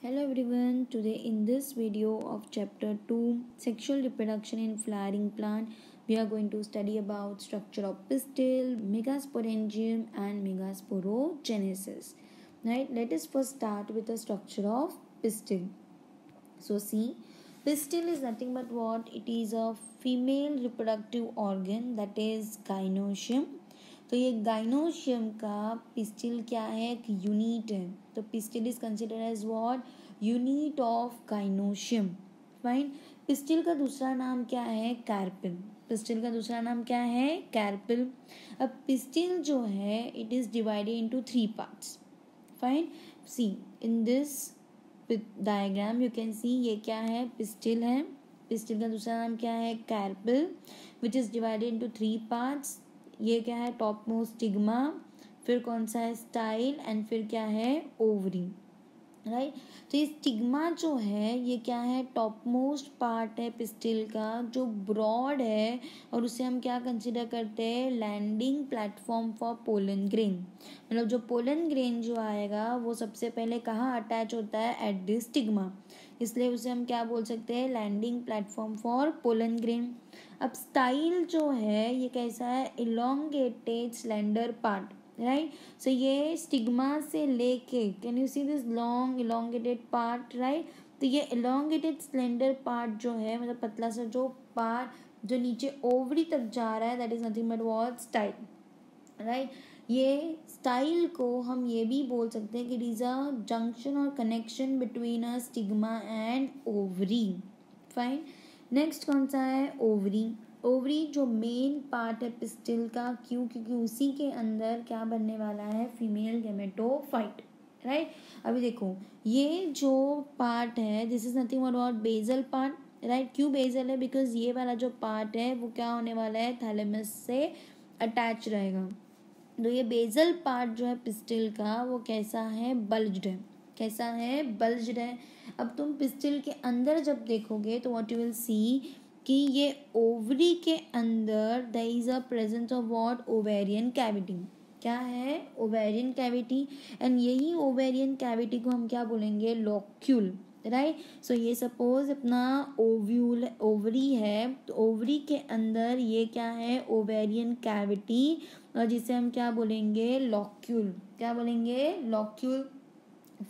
hello everyone today in this video of chapter 2 sexual reproduction in flowering plant we are going to study about structure of pistil megasporangium and megasporogenesis right let us first start with the structure of pistil so see pistil is nothing but what it is a female reproductive organ that is gynecium तो ये gynoecium का pistil क्या है एक unit है तो pistil is consider as what unit of gynoecium fine pistil का दूसरा नाम क्या है कैरपिल पिस्टिल का दूसरा नाम क्या है कैरपिल अब पिस्टिल जो है it is divided into three parts fine see in this diagram you can see ये क्या है पिस्टिल है पिस्टिल का दूसरा नाम क्या है carpel which is divided into three parts ये क्या है टॉप मोस्ट स्टिग्मा फिर कौन सा है स्टाइल एंड फिर क्या है ओवरी राइट तो ये स्टिग्मा जो है ये क्या है टॉप मोस्ट पार्ट है पिस्टिल का जो ब्रॉड है और उसे हम क्या कंसिडर करते हैं landing platform for pollen grain मतलब जो पोलन ग्रेन जो आएगा वो सबसे पहले कहाँ अटैच होता है एट दिस स्टिग्मा इसलिए उसे हम क्या बोल सकते हैं landing platform for pollen grain अब स्टाइल जो है ये कैसा है elongated slender part right so ये स्टिग्मा से लेके can you see this long elongated part right तो ये इलोंगेटेड स्लेंडर पार्ट जो है मतलब पतला सा जो पार्ट जो नीचे ओवरी तक जा रहा है that is nothing but what style right ये स्टाइल को हम ये भी बोल सकते हैं कि इट अ जंक्शन और connection between a stigma and ovary fine next कौन सा है ओवरी ओवरी जो मेन पार्ट है पिस्टिल का क्यों क्योंकि उसी के अंदर क्या बनने वाला है फीमेल फाइट राइट अभी देखो ये जो पार्ट है this is nothing about basal part right क्यों बेजल है बिकॉज ये वाला जो पार्ट है वो क्या होने वाला है थैलेमस से अटैच रहेगा तो ये बेजल पार्ट जो है पिस्टिल का वो कैसा है बल्ज्ड है कैसा है बल्ज्ड है अब तुम पिस्टिल के अंदर जब देखोगे तो वॉट यू विल सी कि ये ओवरी के अंदर the is a presence of what ovarian cavity क्या है ओवेरियन कैविटी एंड यही ओवेरियन कैविटी को हम क्या बोलेंगे locule right right? So so, ये सपोज अपना ओव्यूल ओवरी है तो ओवरी के अंदर ये क्या है ओवेरियन कैविटी जिसे हम क्या बोलेंगे लॉक्यूल क्या बोलेंगे लॉक्यूल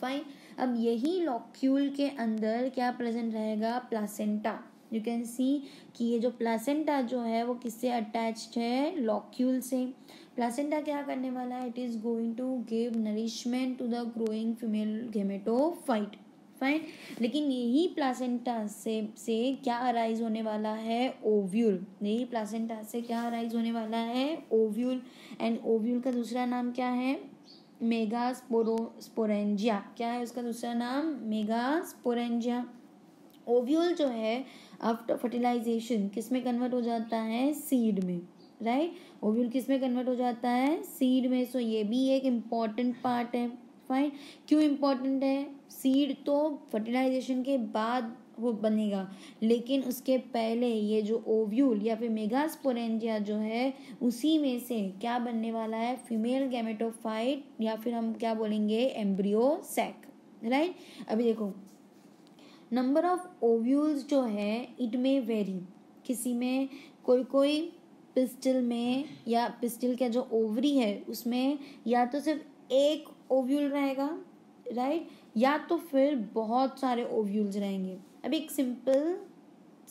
फाइन अब यही लॉक्यूल के अंदर क्या प्रेजेंट रहेगा प्लासेंटा यू कैन सी कि ये जो प्लासेंटा जो है वो किससे अटैच्ड है लॉक्यूल से प्लासेंटा क्या करने वाला है it is going to give nourishment to the growing female fight fine लेकिन यही प्लासेंटा से से क्या अराइज होने वाला है ओव्यूल यही प्लासेंटा से क्या अराइज होने वाला है ओव्यूल एंड ओव्यूल का दूसरा नाम क्या है मेगा स्पोरो स्पोरेंजिया क्या है उसका दूसरा नाम मेगा स्पोरेंजिया ओव्यूल जो है आफ्टर फर्टिलाइजेशन किस में कन्वर्ट हो जाता है सीड में राइट ओव्यूल किस में कन्वर्ट हो जाता है सीड में सो ये भी एक इम्पॉर्टेंट पार्ट है फाइन क्यों इम्पॉर्टेंट है सीड तो फर्टिलाइजेशन के बाद वो बनेगा लेकिन उसके पहले ये जो ओव्यूल या फिर मेगास्पोरेंजिया जो है उसी में से क्या बनने वाला है फीमेल गैमेटोफाइट या फिर हम क्या बोलेंगे एम्ब्रियो सैक राइट अभी देखो नंबर ऑफ ओव्यूल्स जो है इट मे वेरी किसी में कोई कोई पिस्टल में या पिस्टल का जो ओवरी है उसमें या तो सिर्फ एक ओव्यूल रहेगा राइट right? या तो फिर बहुत सारे ओव्यूल्स रहेंगे अभी एक सिंपल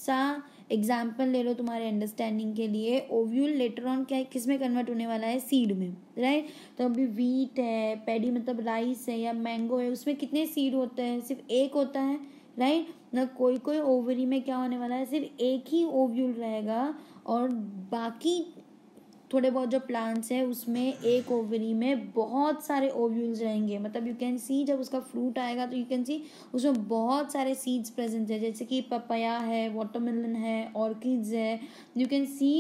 सा एग्जाम्पल ले लो तुम्हारे अंडरस्टैंडिंग के लिए ओव्यूल लेटर ऑन क्या किस में कन्वर्ट होने वाला है सीड में राइट तो अभी वीट है पेडी मतलब राइस है या मैंगो है उसमें कितने सीड होते हैं सिर्फ एक होता है राइट ना कोई कोई ओवरी में क्या होने वाला है सिर्फ एक ही ओव्यूल रहेगा और बाकी थोड़े बहुत जो प्लांट्स हैं उसमें एक ओवरी में बहुत सारे ओव्यूल्स रहेंगे मतलब यू कैन सी जब उसका फ्रूट आएगा तो यू कैन सी उसमें बहुत सारे सीड्स प्रेजेंट है जैसे कि पपाया है वाटरमेलन है ऑर्किड्स है you can see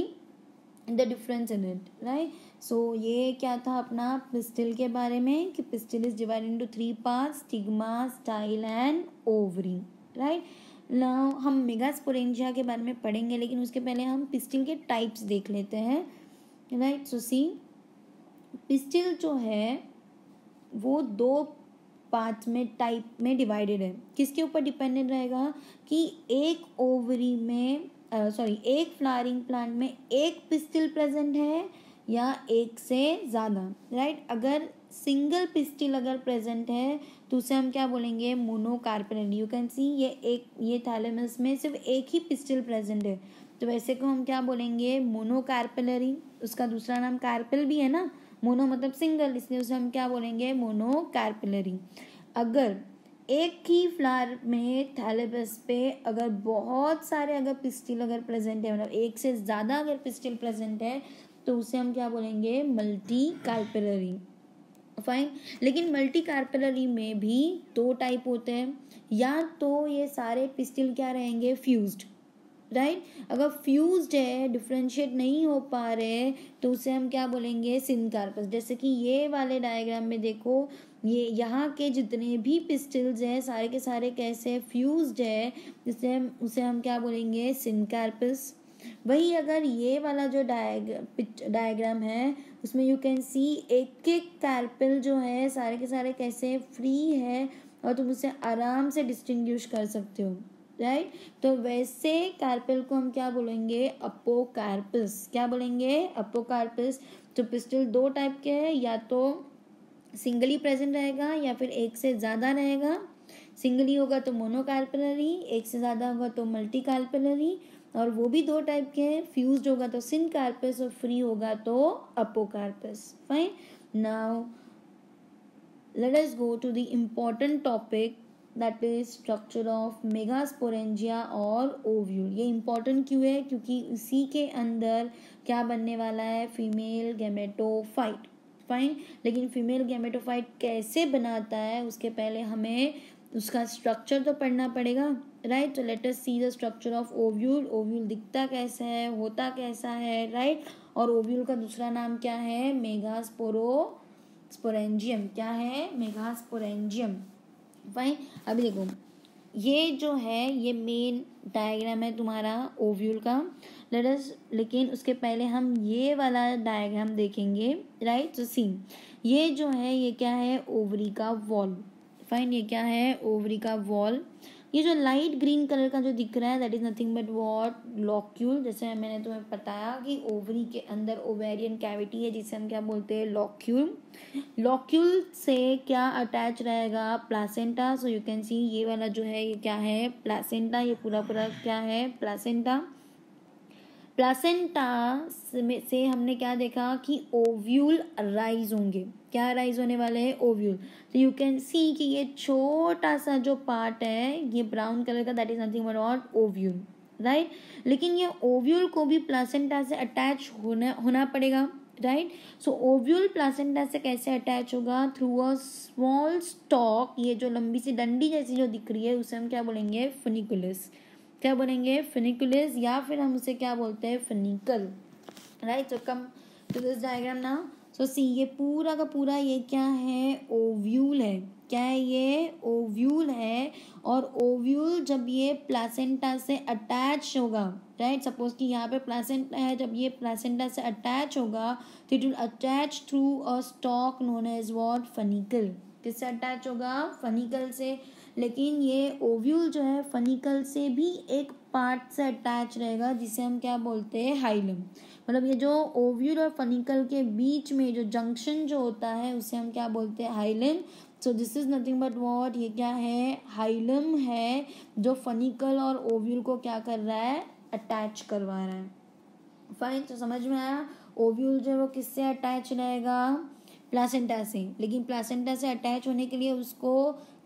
the difference in it right so ये क्या था अपना पिस्टिल के बारे में कि pistil is divide into three part stigma style and ovary right ना हम मेगास्पोरेंजिया के बारे में पढ़ेंगे लेकिन उसके पहले हम पिस्टिल के टाइप्स देख लेते हैं राइट सो सी पिस्टिल जो है वो दो पार्ट में टाइप में डिवाइडेड है किसके ऊपर डिपेंडेंट रहेगा कि एक ओवरी में सॉरी uh, एक फ्लावरिंग प्लांट में एक पिस्टिल प्रेजेंट है या एक से ज़्यादा राइट अगर सिंगल पिस्टिल अगर प्रेजेंट है तो उसे हम क्या बोलेंगे मोनोकार्पेनेट यू कैन सी ये एक ये थैलेमस में सिर्फ एक ही पिस्टिल प्रेजेंट है तो वैसे को हम क्या बोलेंगे मोनोकार्पलरी उसका दूसरा नाम कार्पल भी है ना मोनो मतलब सिंगल इसलिए उसे हम क्या बोलेंगे मोनोकार्पलरी अगर एक ही फ्लावर में थैलेबस पे अगर बहुत सारे अगर पिस्टिल अगर प्रेजेंट है मतलब एक से ज़्यादा अगर पिस्टिल प्रेजेंट है तो उसे हम क्या बोलेंगे मल्टी कार्पेलरी फाइन लेकिन मल्टी कार्पेलरी में भी दो टाइप होते हैं या तो ये सारे पिस्टिल क्या रहेंगे फ्यूज्ड राइट right? अगर फ्यूज है डिफ्रेंशिएट नहीं हो पा रहे तो उसे हम क्या बोलेंगे सिनकार्पस जैसे कि ये वाले डायग्राम में देखो ये यहाँ के जितने भी पिस्टल्स हैं सारे के सारे कैसे फ्यूज है जिससे हम उसे हम क्या बोलेंगे सिनकार्पस वही अगर ये वाला जो डायग्र डायग्राम है उसमें यू कैन सी एक एक कार्पल जो है सारे के सारे कैसे फ्री है और तुम उसे आराम से डिस्टिंग्विश कर सकते हो राइट तो वैसे कार्पल को हम क्या बोलेंगे अपोकार्पस क्या बोलेंगे अपोकार्पस तो पिस्टल दो टाइप के हैं या तो सिंगली प्रेजेंट रहेगा या फिर एक से ज़्यादा रहेगा सिंगली होगा तो मोनोकार्पेलरी एक से ज़्यादा होगा तो मल्टी कार्पेलरी और वो भी दो टाइप के हैं फ्यूज होगा तो सिन कार्पस और फ्री होगा तो apocarpous fine now let us go to the important topic that is structure of megasporangia और ओव्यूल ये इंपॉर्टेंट क्यों है क्योंकि इसी के अंदर क्या बनने वाला है फीमेल गैमेटोफाइट फाइन लेकिन फीमेल गेमेटोफाइट कैसे बनाता है उसके पहले हमें उसका स्ट्रक्चर तो पढ़ना पड़ेगा राइट तो let us see the structure of ovule ovule दिखता कैसा है होता कैसा है राइट right? और ओव्यूल का दूसरा नाम क्या है मेगास्पोरो स्पोरेंजियम क्या है मेगास्पोरेंजियम फाइन अभी देखो ये जो है ये मेन डायग्राम है तुम्हारा ओव्यूल का लेटस लेकिन उसके पहले हम ये वाला डायग्राम देखेंगे राइट सो सीन ये जो है ये क्या है ओवरी का वॉल फाइन ये क्या है ओवरी का वॉल ये जो लाइट ग्रीन कलर का जो दिख रहा है that is nothing but what locule जैसे मैंने तुम्हें बताया कि ओवरी के अंदर ओवेरियन कैविटी है जिसे हम क्या बोलते हैं लॉक्यूल लॉक्यूल से क्या अटैच रहेगा placenta so you can see ये वाला जो है ये क्या है प्लासेंटा ये पूरा पूरा क्या है प्लासेंटा प्लासेंटा से हमने क्या देखा कि ओव्यूल राइज होंगे क्या राइज होने वाले हैं ओव्यूल तो यू कैन सी कि ये छोटा सा जो पार्ट है ये ब्राउन कलर का that is nothing but not ovule right लेकिन ये ओव्यूल को भी प्लासेंटा से अटैच होना होना पड़ेगा राइट सो ओव्यूल प्लासेंटा से कैसे अटैच होगा थ्रू अ स्मॉल स्टॉक ये जो लंबी सी डंडी जैसी जो दिख रही है उसे हम क्या बोलेंगे फनिकुलस क्या बनेंगे फिनिकुलस या फिर हम उसे क्या बोलते हैं funicle right so come to this diagram ना सो सी ये पूरा का पूरा ये क्या है ओव्यूल है क्या है ये ओव्यूल है और ओव्यूल जब ये प्लासेंटा से अटैच होगा राइट सपोज कि यहाँ पे प्लासेंटा है जब ये प्लासेंटा से अटैच होगा तो it will attach through a stalk known as what funicle किससे अटैच होगा फनिकल से लेकिन ये ओव्यूल जो है फनिकल से भी एक पार्ट से अटैच रहेगा जिसे हम क्या बोलते हैं हाइलम मतलब ये जो ओव्यूल और फनिकल के बीच में जो जंक्शन जो होता है उसे हम क्या बोलते हैं hilum so this is nothing but what ये क्या है हाइलम है जो फनिकल और ओव्यूल को क्या कर रहा है अटैच करवा रहा है फाइन तो समझ में आया ओव्यूल जो है वो किससे अटैच रहेगा प्लासेंटा से लेकिन प्लासेंटा से अटैच होने के लिए उसको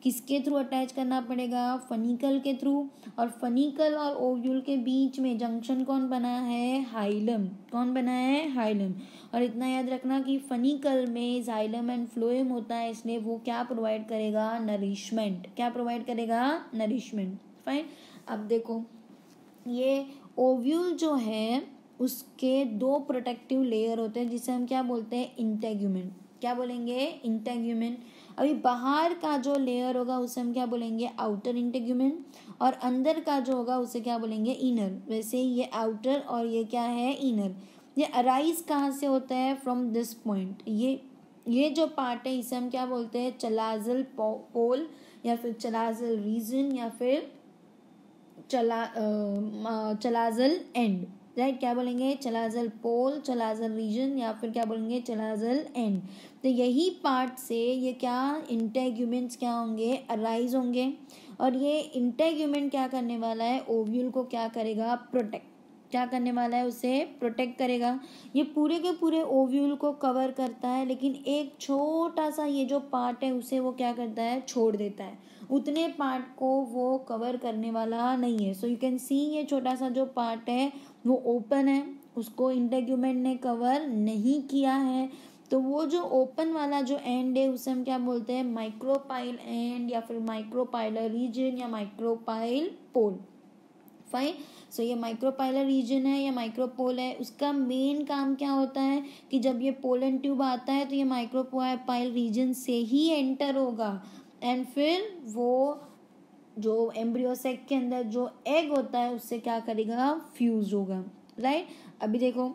किसके थ्रू अटैच करना पड़ेगा फनिकल के थ्रू और फनिकल और ओव्यूल के बीच में जंक्शन कौन बना है हाइलम कौन बना है हाइलम और इतना याद रखना कि फनिकल में जाइलम एंड फ्लोएम होता है इसलिए वो क्या प्रोवाइड करेगा नरिशमेंट क्या प्रोवाइड करेगा नरिशमेंट फाइन अब देखो ये ओव्यूल जो है उसके दो प्रोटेक्टिव लेयर होते हैं जिसे हम क्या बोलते हैं इंटेग्यूमेंट क्या बोलेंगे इंटेग्यूमेंट अभी बाहर का जो लेयर होगा उसे हम क्या बोलेंगे आउटर इंटेग्यूमेंट और अंदर का जो होगा उसे क्या बोलेंगे इनर वैसे ये आउटर और ये क्या है इनर ये अराइज कहाँ से होता है फ्रॉम दिस पॉइंट ये ये जो पार्ट है इसे हम क्या बोलते हैं चलाजल पोल या फिर चलाजल रीजन या फिर चला चलाजल एंड राइट क्या बोलेंगे चलाजल पोल चलाजल रीजन या फिर क्या बोलेंगे चलाजल एंड तो यही पार्ट से ये क्या इंटेग्यूमेंट्स क्या होंगे अराइज होंगे और ये इंटेग्यूमेंट क्या करने वाला है ओव्यूल को क्या करेगा प्रोटेक्ट क्या करने वाला है उसे प्रोटेक्ट करेगा ये पूरे के पूरे ओव्यूल को कवर करता है लेकिन एक छोटा सा ये जो पार्ट है उसे वो क्या करता है छोड़ देता है उतने पार्ट को वो कवर करने वाला नहीं है सो यू कैन सी ये छोटा सा जो पार्ट है वो ओपन है उसको इंटेग्यूमेंट ने कवर नहीं किया है तो वो जो ओपन वाला जो एंड है उसे हम क्या बोलते हैं माइक्रोपाइल एंड या फिर माइक्रोपाइलर रीजन या माइक्रोपाइल पोल फाइन सो ये माइक्रोपाइलर रीजन है या माइक्रोपोल है उसका मेन काम क्या होता है कि जब ये पोलन ट्यूब आता है तो ये माइक्रोपाइल रीजन से ही एंटर होगा एंड फिर वो जो एम्ब्रियो सेक के अंदर जो एग होता है उससे क्या करेगा फ्यूज होगा राइट अभी देखो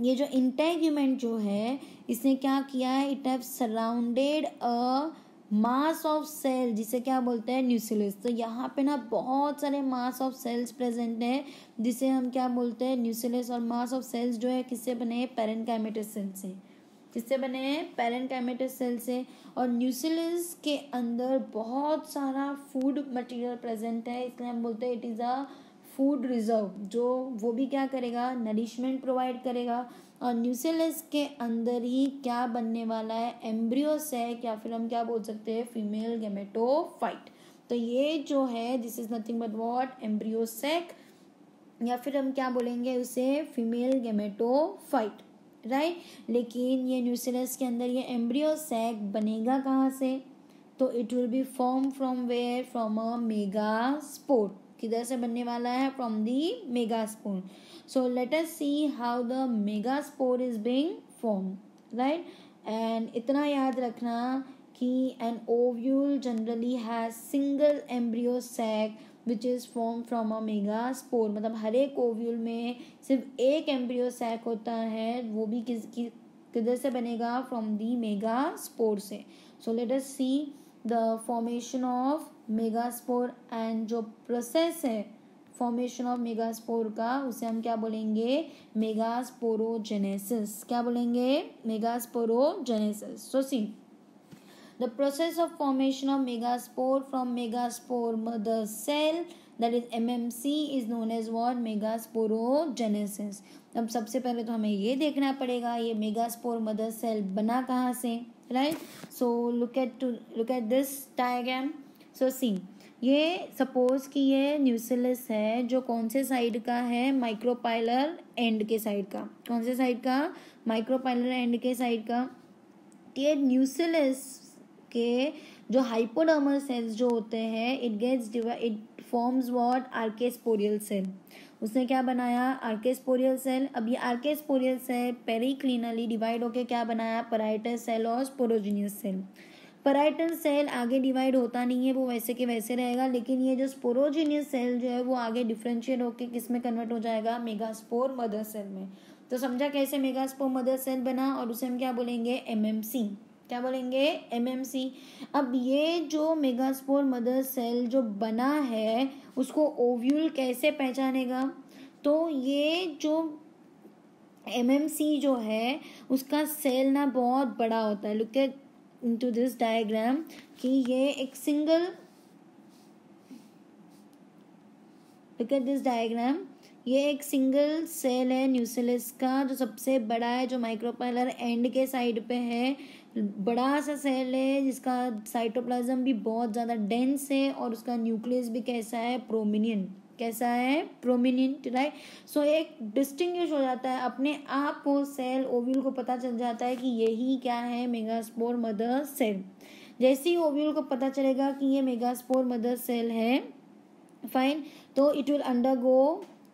ये जो इंटेगमेंट जो है इसने क्या किया है it have surrounded a mass of cell जिसे क्या बोलते हैं न्यूसिलस तो यहाँ पे ना बहुत सारे मास ऑफ सेल्स प्रेजेंट है जिसे हम क्या बोलते हैं न्यूसिलस और मास ऑफ सेल्स जो है किससे बने हैं पेरेंट से किससे बने हैं पेरेंट कैमेटस सेल से और न्यूसिलस के अंदर बहुत सारा फूड मटेरियल प्रेजेंट है इसलिए हम बोलते हैं it is a food reserve जो वो भी क्या करेगा नरिशमेंट प्रोवाइड करेगा और न्यूसेलस के अंदर ही क्या बनने वाला है एम्ब्रियोस है या फिर हम क्या बोल सकते हैं फीमेल गेमेटोफाइट तो ये जो है this is nothing but what embryo sac या फिर हम क्या बोलेंगे उसे फीमेल फाइट राइट लेकिन ये न्यूसिलस के अंदर ये एम्ब्रियो सैक बनेगा कहाँ से तो it will be form from where from a megaspore किधर से बनने वाला है from the megaspore so let us see how the megaspore is being form right and इतना याद रखना कि an ovule generally has single embryo sac which is form from a megaspore मतलब हर एक ovule में सिर्फ एक एम्ब्रियो सैक होता है वो भी किस कि, किधर से बनेगा फ्रॉम दी मेगा स्पोर से so let us see the formation of megaspore and जो प्रोसेस है फॉर्मेशन ऑफ मेगा स्पोर का उसे हम क्या बोलेंगे मेगा स्पोरोजेनेसिस क्या बोलेंगे megasporogenesis so see The process of formation of megaspore from megaspore mother cell that is MMC is known as what megasporogenesis. अब सबसे पहले तो हमें ये देखना पड़ेगा ये मेगास्पोर मदर सेल बना कहाँ से right so look at to look at this diagram so see ये सपोज कि ये न्यूसिलस है जो कौन से साइड का है माइक्रोपाइलर एंड के साइड का कौन से साइड का माइक्रोपाइलर एंड के साइड का ये न्यूसिलस आपके जो हाइपोडर्मल सेल्स जो होते हैं it gets it forms what archesporial cell उसने क्या बनाया आर्केस्पोरियल सेल अब ये आर्केस्पोरियल सेल पेरिक्लिनली डिवाइड होके क्या बनाया पराइटस सेल और स्पोरोजीनियस सेल पराइटल सेल आगे डिवाइड होता नहीं है वो वैसे के वैसे रहेगा लेकिन ये जो स्पोरोजीनियस सेल जो है वो आगे डिफ्रेंशिएट होकर किस में कन्वर्ट हो जाएगा मेगास्पोर मदर सेल में तो समझा कैसे मेगास्पोर मदर सेल बना और उसे हम क्या बोलेंगे एमएमसी क्या बोलेंगे एमएमसी अब ये जो मेगास्पोर मदर सेल जो बना है उसको ओव्यूल कैसे पहचानेगा तो ये जो एमएमसी जो है उसका सेल ना बहुत बड़ा होता है look at into this diagram कि ये एक single look at this diagram ये एक सिंगल सेल है न्यूसेलिस का जो सबसे बड़ा है जो माइक्रोपाइलर एंड के साइड पे है बड़ा सा सेल है जिसका साइटोप्लाज्म भी बहुत ज़्यादा डेंस है और उसका न्यूक्लियस भी कैसा है प्रोमिनियन कैसा है प्रोमिनेंट राइट सो एक डिस्टिंग हो जाता है अपने आप को सेल ओव्यूल को पता चल जाता है कि यही क्या है मेगास्पोर मदर सेल जैसे ही ओव्यूल को पता चलेगा कि ये मेगास्पोर मदर सेल है फाइन तो it will undergo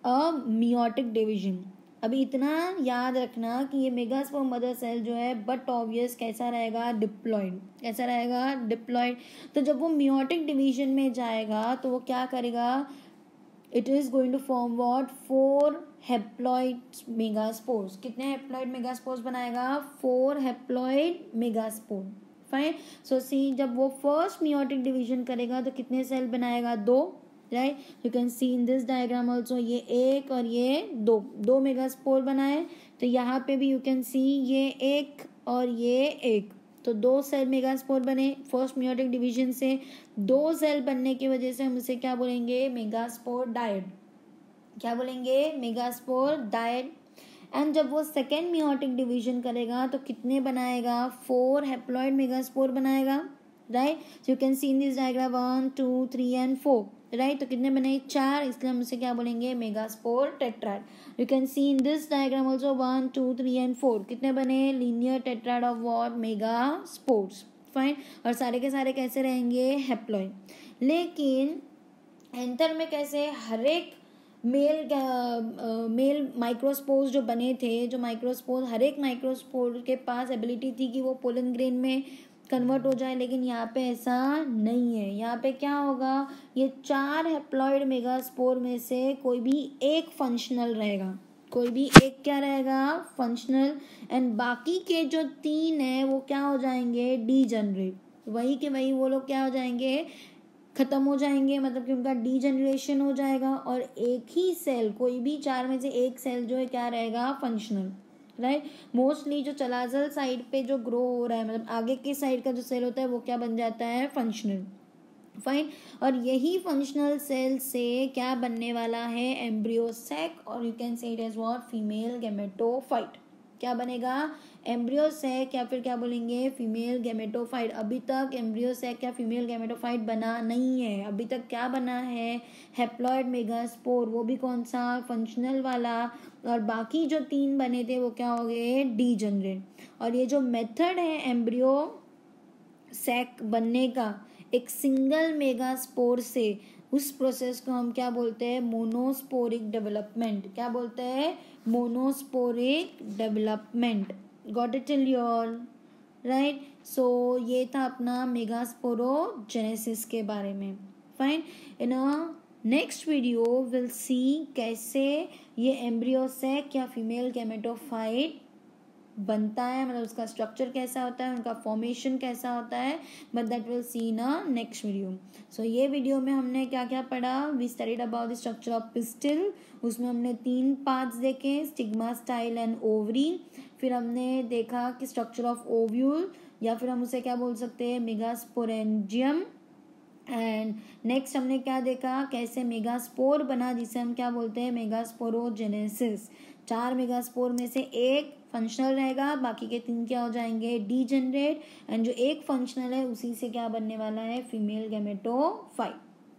a meiotic division अभी इतना याद रखना कि ये मेगास्पोर मदर सेल जो है बट ऑबियस कैसा रहेगा डिप्लॉइड कैसा रहेगा डिप्लॉइड तो जब वो मियोटिक डिवीजन में जाएगा तो वो क्या करेगा it is going to form what four haploid megaspores कितने हेप्लॉइड मेगास्पोर्स बनाएगा four haploid megaspore fine so see जब वो फर्स्ट मियोटिक डिवीजन करेगा तो कितने सेल बनाएगा दो right you can see in this diagram also ये एक और ये दो दो मेगा स्पोर बनाए तो यहाँ पे भी यू कैन सी ये एक और ये एक तो दो सेल मेगा स्पोर बने फर्स्ट म्योटिक डिवीजन से दो सेल बनने की वजह से हम उसे क्या बोलेंगे मेगा स्पोर डायड क्या बोलेंगे मेगा स्पोर डायड एंड जब वो सेकेंड म्योटिक डिवीजन करेगा तो कितने बनाएगा फोर मेगा स्पोर बनाएगा right you can see in this diagram one two three and four right तो कितने बने चार इसलिए हम इसे क्या बोलेंगे megaspore tetrad you can see in this diagram also one two three and four कितने बने linear tetrad of what megaspores fine और सारे के सारे कैसे रहेंगे हेप्लॉइड लेकिन एंथर में कैसे हर एक मेल मेल माइक्रोस्पोर्स जो बने थे जो माइक्रोस्पोर हर एक माइक्रोस्पोर के पास एबिलिटी थी कि वो पोलन ग्रेन में कन्वर्ट हो जाए लेकिन यहाँ पे ऐसा नहीं है यहाँ पे क्या होगा ये चार मेगा मेगास्पोर में से कोई भी एक फंक्शनल रहेगा कोई भी एक क्या रहेगा फंक्शनल एंड बाकी के जो तीन है वो क्या हो जाएंगे डी जनरेट वही के वही वो लोग क्या हो जाएंगे ख़त्म हो जाएंगे मतलब कि उनका डी जनरेशन हो जाएगा और एक ही सेल कोई भी चार में से एक सेल जो है क्या रहेगा फंक्शनल राइट मोस्टली जो चलाजल साइड पे जो ग्रो हो रहा है मतलब आगे की साइड का जो सेल होता है वो क्या बन जाता है फंक्शनल फाइन और यही फंक्शनल सेल से क्या बनने वाला है एम्ब्रियोसेक और you can say it as what female gametophyte क्या बनेगा एम्ब्रियो सेक या फिर क्या बोलेंगे फीमेल गेमेटोफाइट अभी तक सेक या फीमेल गेमेटोफाइट बना नहीं है अभी तक क्या बना है हेप्लॉयड मेगास्पोर वो भी कौन सा फंक्शनल वाला और बाकी जो तीन बने थे वो क्या हो गए डी जनरेट और ये जो मेथड है एम्ब्रियो सेक बनने का एक सिंगल मेगा स्पोर से उस प्रोसेस को हम क्या बोलते हैं मोनोस्पोरिक डेवलपमेंट क्या बोलते हैं monosporic development got it till your right so ये था अपना मेगास्पोरोजेनेसिस के बारे में fine in next video will see कैसे ये एम्ब्रियोसेक या फीमेल कैमेटोफाइट बनता है मतलब उसका स्ट्रक्चर कैसा होता है उनका फॉर्मेशन कैसा होता है but that will see a next video so ये वीडियो में हमने क्या क्या पढ़ा we studied about the structure of pistil उसमें हमने तीन पार्ट्स देखे स्टिग्मा स्टाइल एंड ओवरी फिर हमने देखा कि स्ट्रक्चर ऑफ ओव्यूल या फिर हम उसे क्या बोल सकते हैं मेगास्पोरेंजियम एंड नेक्स्ट हमने क्या देखा कैसे मेगास्पोर बना जिसे हम क्या बोलते हैं मेगास्पोरोजेनेसिस चार मेगास्पोर में से एक फंक्शनल रहेगा बाकी के तीन क्या हो जाएंगे डी एंड जो एक फंक्शनल है उसी से क्या बनने वाला है female gameto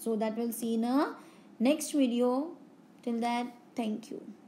so that will seen a next video till that thank you